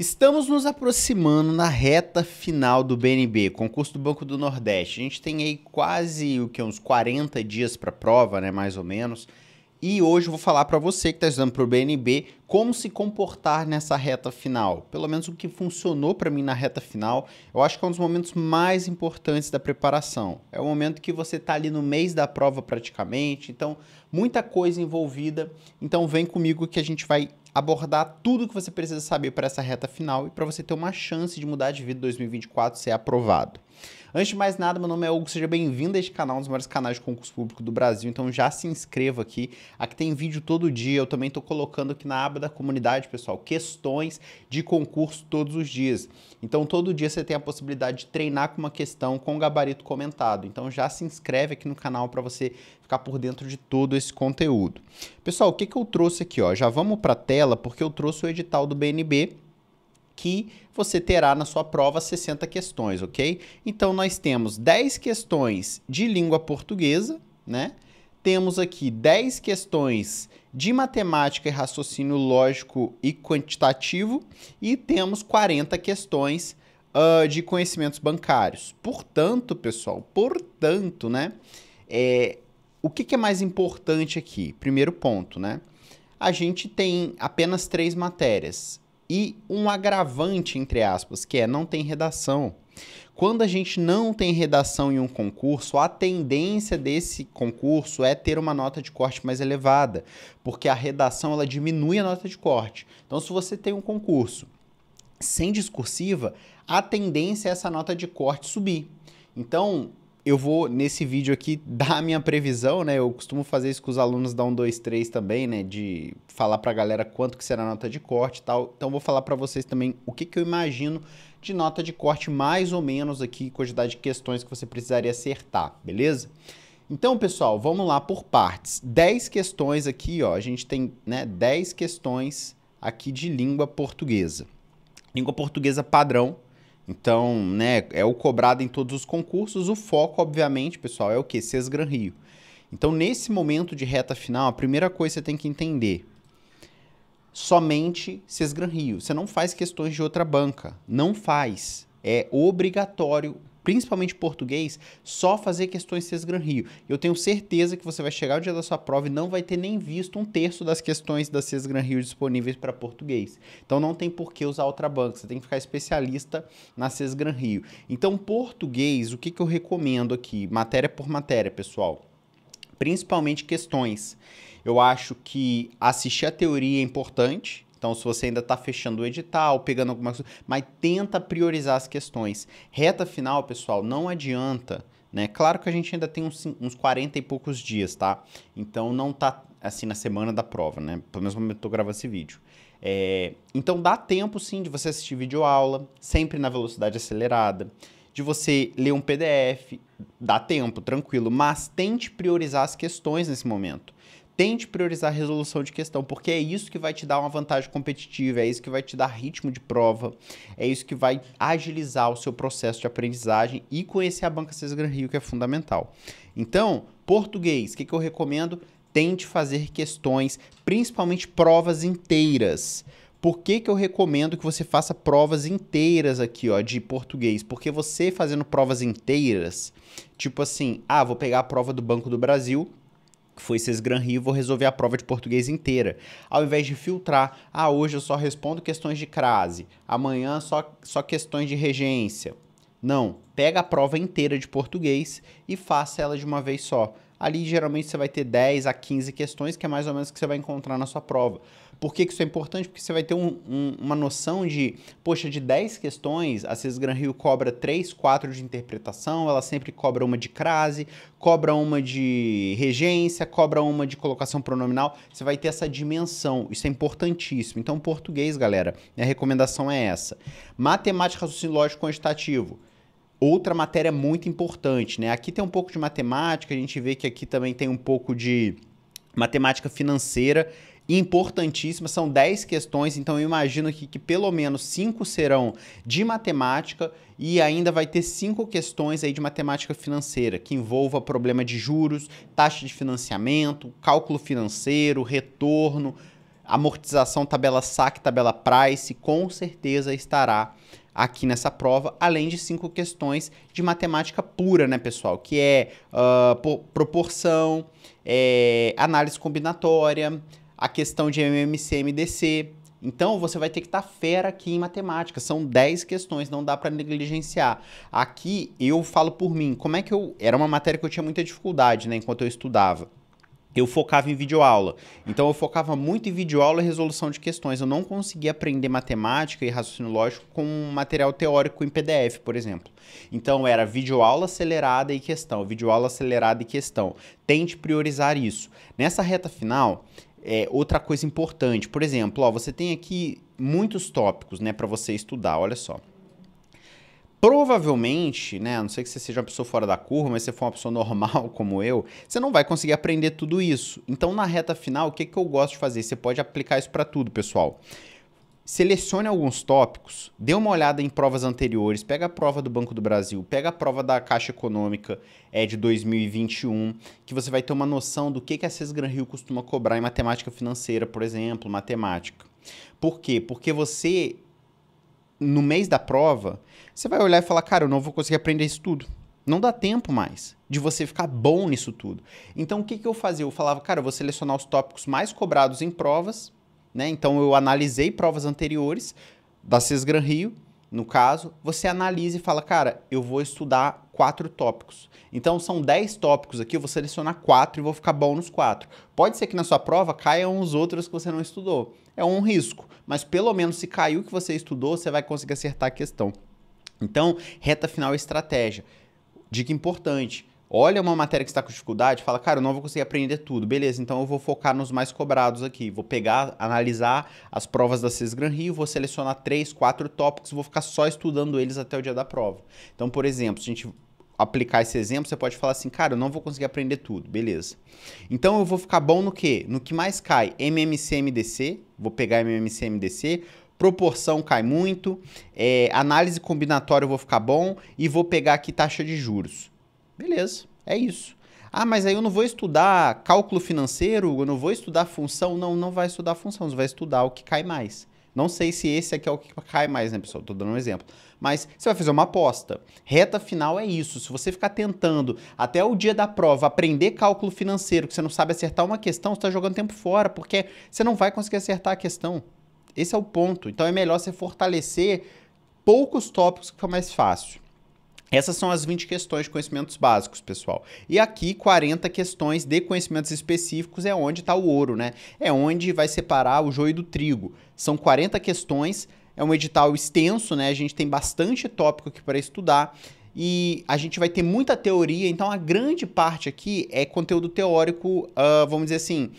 Estamos nos aproximando na reta final do BNB, concurso do Banco do Nordeste. A gente tem aí quase o que uns 40 dias para a prova, né, mais ou menos. E hoje eu vou falar para você que está estudando para o BNB como se comportar nessa reta final. Pelo menos o que funcionou para mim na reta final, eu acho que é um dos momentos mais importantes da preparação. É o momento que você está ali no mês da prova praticamente, então muita coisa envolvida. Então vem comigo que a gente vai abordar tudo que você precisa saber para essa reta final e para você ter uma chance de mudar de vida em 2024 ser aprovado. Antes de mais nada, meu nome é Hugo, seja bem-vindo a este canal, um dos maiores canais de concurso público do Brasil, então já se inscreva aqui. Aqui tem vídeo todo dia, eu também estou colocando aqui na aba da comunidade, pessoal, questões de concurso todos os dias. Então todo dia você tem a possibilidade de treinar com uma questão com gabarito comentado. Então já se inscreve aqui no canal para você ficar por dentro de todo esse conteúdo. Pessoal, o que, que eu trouxe aqui? Ó? Já vamos para a tela, porque eu trouxe o edital do BNB, que você terá na sua prova 60 questões, ok? Então, nós temos 10 questões de língua portuguesa, né? Temos aqui 10 questões de matemática e raciocínio lógico e quantitativo e temos 40 questões uh, de conhecimentos bancários. Portanto, pessoal, portanto, né? É, o que, que é mais importante aqui? Primeiro ponto, né? A gente tem apenas três matérias e um agravante, entre aspas, que é não tem redação. Quando a gente não tem redação em um concurso, a tendência desse concurso é ter uma nota de corte mais elevada, porque a redação ela diminui a nota de corte. Então, se você tem um concurso sem discursiva, a tendência é essa nota de corte subir. Então, eu vou, nesse vídeo aqui, dar a minha previsão, né? Eu costumo fazer isso com os alunos da 1, 2, 3 também, né? De falar a galera quanto que será a nota de corte e tal. Então, vou falar para vocês também o que, que eu imagino de nota de corte, mais ou menos aqui, quantidade de questões que você precisaria acertar, beleza? Então, pessoal, vamos lá por partes. 10 questões aqui, ó. A gente tem, né, 10 questões aqui de língua portuguesa. Língua portuguesa padrão, então, né, é o cobrado em todos os concursos. O foco, obviamente, pessoal, é o que? CES Gran Rio. Então, nesse momento de reta final, a primeira coisa que você tem que entender: somente CES Gran Rio. Você não faz questões de outra banca. Não faz. É obrigatório principalmente português, só fazer questões CES Gran Rio. Eu tenho certeza que você vai chegar o dia da sua prova e não vai ter nem visto um terço das questões da CES Gran Rio disponíveis para português. Então não tem por que usar outra banca, você tem que ficar especialista na CES Gran Rio. Então, português, o que, que eu recomendo aqui? Matéria por matéria, pessoal. Principalmente questões. Eu acho que assistir a teoria é importante, então, se você ainda está fechando o edital, pegando alguma coisa, mas tenta priorizar as questões. Reta final, pessoal, não adianta. Né? Claro que a gente ainda tem uns, uns 40 e poucos dias, tá? Então não tá assim na semana da prova, né? Pelo mesmo momento que eu gravando esse vídeo. É... então dá tempo sim de você assistir vídeo aula, sempre na velocidade acelerada, de você ler um PDF, dá tempo, tranquilo, mas tente priorizar as questões nesse momento tente priorizar a resolução de questão, porque é isso que vai te dar uma vantagem competitiva, é isso que vai te dar ritmo de prova, é isso que vai agilizar o seu processo de aprendizagem e conhecer a banca Cesar Gran Rio, que é fundamental. Então, português, o que, que eu recomendo? Tente fazer questões, principalmente provas inteiras. Por que, que eu recomendo que você faça provas inteiras aqui, ó, de português? Porque você fazendo provas inteiras, tipo assim, ah, vou pegar a prova do Banco do Brasil, que foi Gran Rio, vou resolver a prova de português inteira. Ao invés de filtrar, ah, hoje eu só respondo questões de crase, amanhã só, só questões de regência. Não, pega a prova inteira de português e faça ela de uma vez só. Ali geralmente você vai ter 10 a 15 questões, que é mais ou menos o que você vai encontrar na sua prova. Por que, que isso é importante? Porque você vai ter um, um, uma noção de, poxa, de 10 questões, a César Gran Rio cobra 3, 4 de interpretação, ela sempre cobra uma de crase, cobra uma de regência, cobra uma de colocação pronominal. Você vai ter essa dimensão, isso é importantíssimo. Então, português, galera, minha recomendação é essa. Matemática, raciocínio lógico quantitativo outra matéria muito importante, né? Aqui tem um pouco de matemática, a gente vê que aqui também tem um pouco de matemática financeira, importantíssimas, são 10 questões, então eu imagino que, que pelo menos 5 serão de matemática e ainda vai ter 5 questões aí de matemática financeira, que envolva problema de juros, taxa de financiamento, cálculo financeiro, retorno, amortização, tabela SAC, tabela Price, com certeza estará aqui nessa prova, além de cinco questões de matemática pura, né, pessoal? Que é uh, proporção, é, análise combinatória, a questão de MMCMDC. Então você vai ter que estar tá fera aqui em matemática. São 10 questões, não dá para negligenciar. Aqui eu falo por mim, como é que eu. Era uma matéria que eu tinha muita dificuldade, né, enquanto eu estudava eu focava em videoaula. Então eu focava muito em videoaula e resolução de questões. Eu não conseguia aprender matemática e raciocínio lógico com material teórico em PDF, por exemplo. Então era videoaula acelerada e questão, videoaula acelerada e questão. Tente priorizar isso. Nessa reta final, é, outra coisa importante. Por exemplo, ó, você tem aqui muitos tópicos né, para você estudar, olha só. Provavelmente, né, a não sei que você seja uma pessoa fora da curva, mas se for uma pessoa normal como eu, você não vai conseguir aprender tudo isso. Então, na reta final, o que, que eu gosto de fazer? Você pode aplicar isso para tudo, pessoal selecione alguns tópicos, dê uma olhada em provas anteriores, pega a prova do Banco do Brasil, pega a prova da Caixa Econômica é, de 2021, que você vai ter uma noção do que, que a Sesgran Rio costuma cobrar em matemática financeira, por exemplo, matemática. Por quê? Porque você, no mês da prova, você vai olhar e falar, cara, eu não vou conseguir aprender isso tudo. Não dá tempo mais de você ficar bom nisso tudo. Então, o que, que eu fazia? Eu falava, cara, eu vou selecionar os tópicos mais cobrados em provas né? Então eu analisei provas anteriores da CES Gran Rio, no caso, você analisa e fala, cara, eu vou estudar quatro tópicos. Então são dez tópicos aqui, eu vou selecionar quatro e vou ficar bom nos quatro. Pode ser que na sua prova caiam uns outros que você não estudou. É um risco, mas pelo menos se caiu o que você estudou, você vai conseguir acertar a questão. Então, reta final é estratégia. Dica importante, olha uma matéria que está com dificuldade, fala, cara, eu não vou conseguir aprender tudo, beleza, então eu vou focar nos mais cobrados aqui, vou pegar, analisar as provas da CES Gran Rio, vou selecionar três, quatro tópicos, vou ficar só estudando eles até o dia da prova. Então, por exemplo, se a gente aplicar esse exemplo, você pode falar assim, cara, eu não vou conseguir aprender tudo, beleza. Então eu vou ficar bom no quê? No que mais cai, MMC, MDC, vou pegar MMC, MDC, proporção cai muito, é, análise combinatória eu vou ficar bom e vou pegar aqui taxa de juros. Beleza, é isso. Ah, mas aí eu não vou estudar cálculo financeiro, eu não vou estudar função. Não, não vai estudar função, você vai estudar o que cai mais. Não sei se esse aqui é, é o que cai mais, né, pessoal? Estou dando um exemplo. Mas você vai fazer uma aposta. Reta final é isso. Se você ficar tentando até o dia da prova aprender cálculo financeiro, que você não sabe acertar uma questão, você está jogando tempo fora, porque você não vai conseguir acertar a questão. Esse é o ponto. Então é melhor você fortalecer poucos tópicos que é mais fácil. Essas são as 20 questões de conhecimentos básicos, pessoal. E aqui, 40 questões de conhecimentos específicos é onde está o ouro, né? É onde vai separar o joio do trigo. São 40 questões, é um edital extenso, né? A gente tem bastante tópico aqui para estudar e a gente vai ter muita teoria, então a grande parte aqui é conteúdo teórico, uh, vamos dizer assim,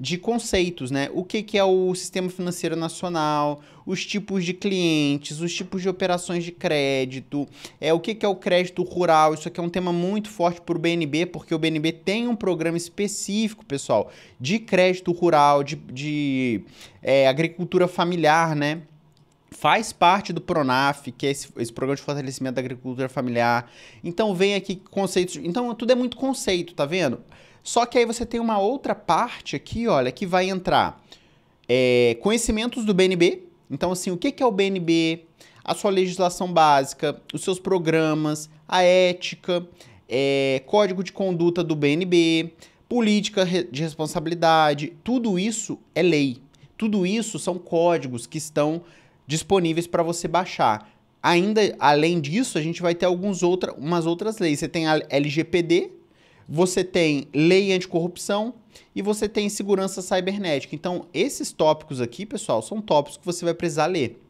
de conceitos, né? O que, que é o sistema financeiro nacional, os tipos de clientes, os tipos de operações de crédito, é o que, que é o crédito rural. Isso aqui é um tema muito forte para o BNB, porque o BNB tem um programa específico, pessoal, de crédito rural, de, de é, agricultura familiar, né? faz parte do PRONAF, que é esse, esse, programa de fortalecimento da agricultura familiar. Então vem aqui conceitos. Então tudo é muito conceito, tá vendo? Só que aí você tem uma outra parte aqui, olha, que vai entrar é, conhecimentos do BNB. Então, assim, o que é o BNB? A sua legislação básica, os seus programas, a ética, é, código de conduta do BNB, política de responsabilidade, tudo isso é lei. Tudo isso são códigos que estão disponíveis para você baixar. Ainda além disso, a gente vai ter algumas outra, umas outras leis. Você tem a LGPD, você tem lei anticorrupção e você tem segurança cibernética. Então, esses tópicos aqui, pessoal, são tópicos que você vai precisar ler,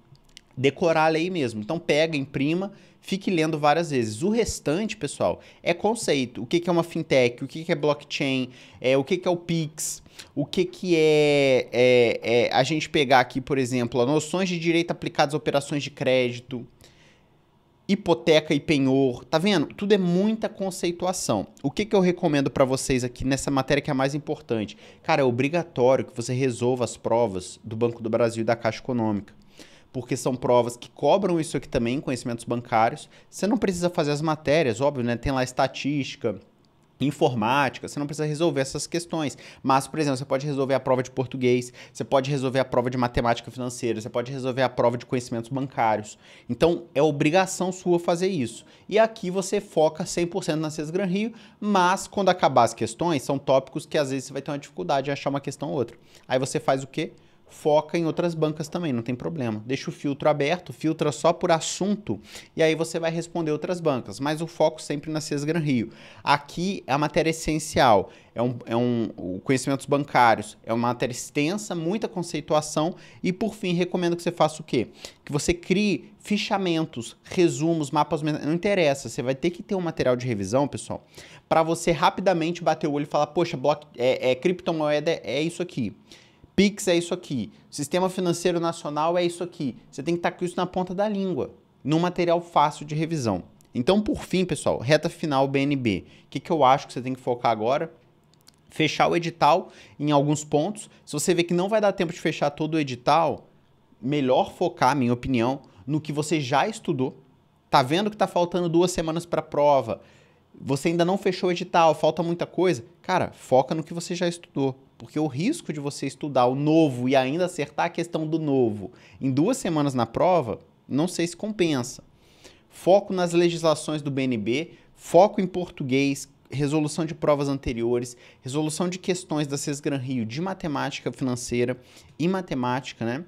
decorar a lei mesmo. Então, pega, imprima, fique lendo várias vezes. O restante, pessoal, é conceito. O que, é uma fintech, o que, é blockchain, é, o que, é o PIX, o que, que é, é, é a gente pegar aqui, por exemplo, noções de direito aplicadas a operações de crédito hipoteca e penhor, tá vendo? Tudo é muita conceituação. O que, que eu recomendo para vocês aqui nessa matéria que é mais importante? Cara, é obrigatório que você resolva as provas do Banco do Brasil e da Caixa Econômica. Porque são provas que cobram isso aqui também, conhecimentos bancários. Você não precisa fazer as matérias, óbvio, né? Tem lá estatística, informática, você não precisa resolver essas questões. Mas, por exemplo, você pode resolver a prova de português, você pode resolver a prova de matemática financeira, você pode resolver a prova de conhecimentos bancários. Então, é obrigação sua fazer isso. E aqui você foca 100% na César Gran Rio, mas quando acabar as questões, são tópicos que às vezes você vai ter uma dificuldade de achar uma questão ou outra. Aí você faz o quê? foca em outras bancas também, não tem problema. Deixa o filtro aberto, filtra só por assunto e aí você vai responder outras bancas, mas o foco sempre na CES Gran Rio. Aqui é a matéria é essencial, é um, é um o conhecimentos bancários, é uma matéria extensa, muita conceituação e por fim recomendo que você faça o quê? Que você crie fichamentos, resumos, mapas, não interessa, você vai ter que ter um material de revisão, pessoal, para você rapidamente bater o olho e falar, poxa, é, é criptomoeda é isso aqui Pix é isso aqui, sistema financeiro nacional é isso aqui. Você tem que estar tá com isso na ponta da língua, num material fácil de revisão. Então, por fim, pessoal, reta final BNB. O que, que eu acho que você tem que focar agora? Fechar o edital em alguns pontos. Se você vê que não vai dar tempo de fechar todo o edital, melhor focar, minha opinião, no que você já estudou. Tá vendo que tá faltando duas semanas para a prova? Você ainda não fechou o edital, falta muita coisa? Cara, foca no que você já estudou. Porque o risco de você estudar o novo e ainda acertar a questão do novo em duas semanas na prova, não sei se compensa. Foco nas legislações do BNB, foco em português, resolução de provas anteriores, resolução de questões da SES Gran Rio de matemática financeira e matemática, né?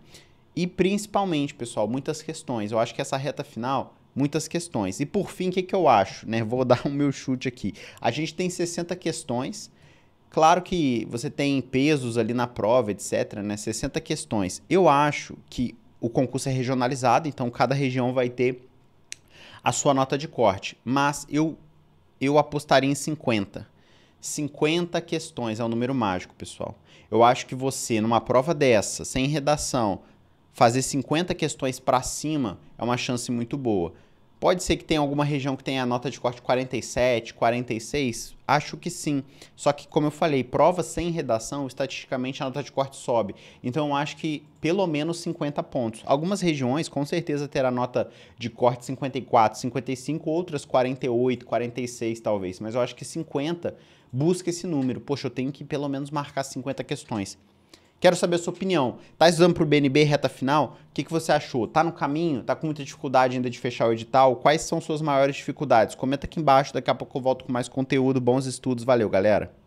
E principalmente, pessoal, muitas questões. Eu acho que essa reta final, muitas questões. E por fim, o que, que eu acho? Né? Vou dar o meu chute aqui. A gente tem 60 questões Claro que você tem pesos ali na prova, etc, né? 60 questões. Eu acho que o concurso é regionalizado, então cada região vai ter a sua nota de corte, mas eu eu apostaria em 50. 50 questões é um número mágico, pessoal. Eu acho que você numa prova dessa, sem redação, fazer 50 questões para cima é uma chance muito boa. Pode ser que tenha alguma região que tenha a nota de corte 47, 46? Acho que sim. Só que, como eu falei, prova sem redação, estatisticamente a nota de corte sobe. Então, eu acho que pelo menos 50 pontos. Algumas regiões, com certeza, terá nota de corte 54, 55, outras 48, 46 talvez. Mas eu acho que 50 busca esse número. Poxa, eu tenho que pelo menos marcar 50 questões. Quero saber a sua opinião. Tá estudando para o BNB reta final? O que, que você achou? Tá no caminho? Tá com muita dificuldade ainda de fechar o edital? Quais são suas maiores dificuldades? Comenta aqui embaixo, daqui a pouco eu volto com mais conteúdo. Bons estudos, valeu, galera!